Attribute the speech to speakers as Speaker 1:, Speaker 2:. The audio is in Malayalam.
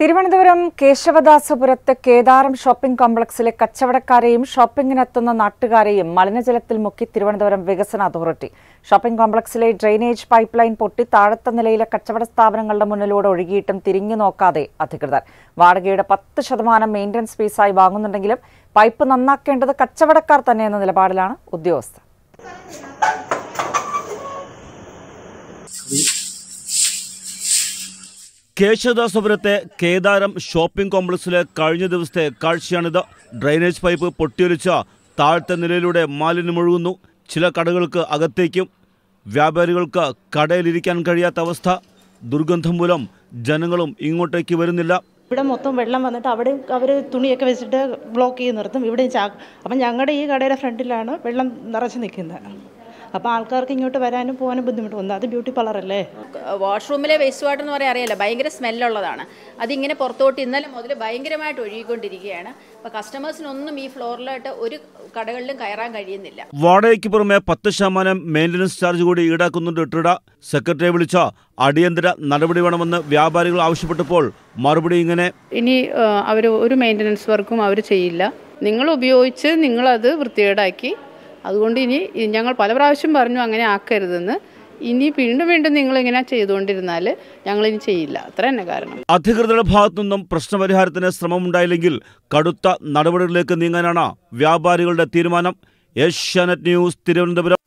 Speaker 1: തിരുവനന്തപുരം കേശവദാസപുരത്ത് കേദാരം ഷോപ്പിംഗ് കോംപ്ലക്സിലെ കച്ചവടക്കാരെയും ഷോപ്പിംഗിനെത്തുന്ന നാട്ടുകാരെയും മലിനജലത്തിൽ മുക്കി തിരുവനന്തപുരം വികസന അതോറിറ്റി ഷോപ്പിംഗ് കോംപ്ലക്സിലെ ഡ്രെയിനേജ് പൈപ്പ് ലൈൻ പൊട്ടി താഴത്തെ നിലയിലെ കച്ചവട സ്ഥാപനങ്ങളുടെ മുന്നിലൂടെ ഒഴുകിയിട്ടും തിരിഞ്ഞു നോക്കാതെ അധികൃതർ വാടകയുടെ പത്ത് ശതമാനം മെയിൻ്റനൻസ് ഫീസായി വാങ്ങുന്നുണ്ടെങ്കിലും പൈപ്പ് നന്നാക്കേണ്ടത് കച്ചവടക്കാർ തന്നെയെന്ന നിലപാടിലാണ് ഉദ്യോഗസ്ഥർ
Speaker 2: കേശവദാസപുരത്തെ കേദാരം ഷോപ്പിംഗ് കോംപ്ലക്സിലെ കഴിഞ്ഞ ദിവസത്തെ കാഴ്ചയാണിത് ഡ്രൈനേജ് പൈപ്പ് പൊട്ടിയൊലിച്ച താഴ്ത്തെ നിലയിലൂടെ മാലിന്യം ഒഴുകുന്നു ചില കടകൾക്ക് അകത്തേക്കും വ്യാപാരികൾക്ക് കടയിലിരിക്കാൻ കഴിയാത്ത അവസ്ഥ ദുർഗന്ധം മൂലം ജനങ്ങളും ഇങ്ങോട്ടേക്ക് വരുന്നില്ല
Speaker 3: ഇവിടെ മൊത്തം വെള്ളം വന്നിട്ട് അവിടെ അവർ തുണിയൊക്കെ വെച്ചിട്ട് ബ്ലോക്ക് ചെയ്ത് നിർത്തും ഇവിടെ ചാ അപ്പം ഞങ്ങളുടെ ഈ കടയുടെ ഫ്രണ്ടിലാണ് വെള്ളം നിറച്ച് നിൽക്കുന്നത് അപ്പോൾ ആൾക്കാർക്ക് ഇങ്ങോട്ട്
Speaker 4: വരാനും പോകാനും ബുദ്ധിമുട്ട് ഒന്ന് അത് ബ്യൂട്ടി അല്ലേ വാഷ്റൂമിലെ വേസ്റ്റ് വാട്ടർ എന്ന് പറയാൻ അറിയില്ല ഭയങ്കര സ്മെല്ലുള്ളതാണ് അതിങ്ങനെ പുറത്തോട്ട് ഇന്നലെ മുതൽ ഭയങ്കരമായിട്ട് ഒഴുകിക്കൊണ്ടിരിക്കുകയാണ് അപ്പോൾ കസ്റ്റമേഴ്സിനൊന്നും ഈ ഫ്ലോറിലോട്ട് ഒരു കടകളിലും കയറാൻ കഴിയുന്നില്ല
Speaker 2: വാടകയ്ക്ക് പുറമെ പത്ത് ശതമാനം മെയിൻ്റനൻസ് ചാർജ് കൂടി ഈടാക്കുന്നുണ്ട് ഇട്ടിട സെക്രട്ടറിയെ വിളിച്ച അടിയന്തര നടപടി വേണമെന്ന് വ്യാപാരികൾ ആവശ്യപ്പെട്ടപ്പോൾ മറുപടി ഇങ്ങനെ
Speaker 5: ഇനി അവർ ഒരു മെയിൻ്റനൻസ് വർക്കും അവർ ചെയ്യില്ല നിങ്ങൾ ഉപയോഗിച്ച് നിങ്ങളത് വൃത്തികേടാക്കി അതുകൊണ്ട് ഇനി ഞങ്ങൾ പല പ്രാവശ്യം പറഞ്ഞു അങ്ങനെ ആക്കരുതെന്ന് ഇനി വീണ്ടും വീണ്ടും നിങ്ങൾ ഇങ്ങനെ ചെയ്തുകൊണ്ടിരുന്നാൽ ഞങ്ങൾ ഇനി ചെയ്യില്ല അത്ര തന്നെ കാരണം
Speaker 2: അധികൃതരുടെ ഭാഗത്തു നിന്നും പ്രശ്നപരിഹാരത്തിന് ശ്രമമുണ്ടായില്ലെങ്കിൽ കടുത്ത നടപടികളിലേക്ക് നീങ്ങാനാണ് വ്യാപാരികളുടെ തീരുമാനം ഏഷ്യാനെറ്റ് ന്യൂസ് തിരുവനന്തപുരം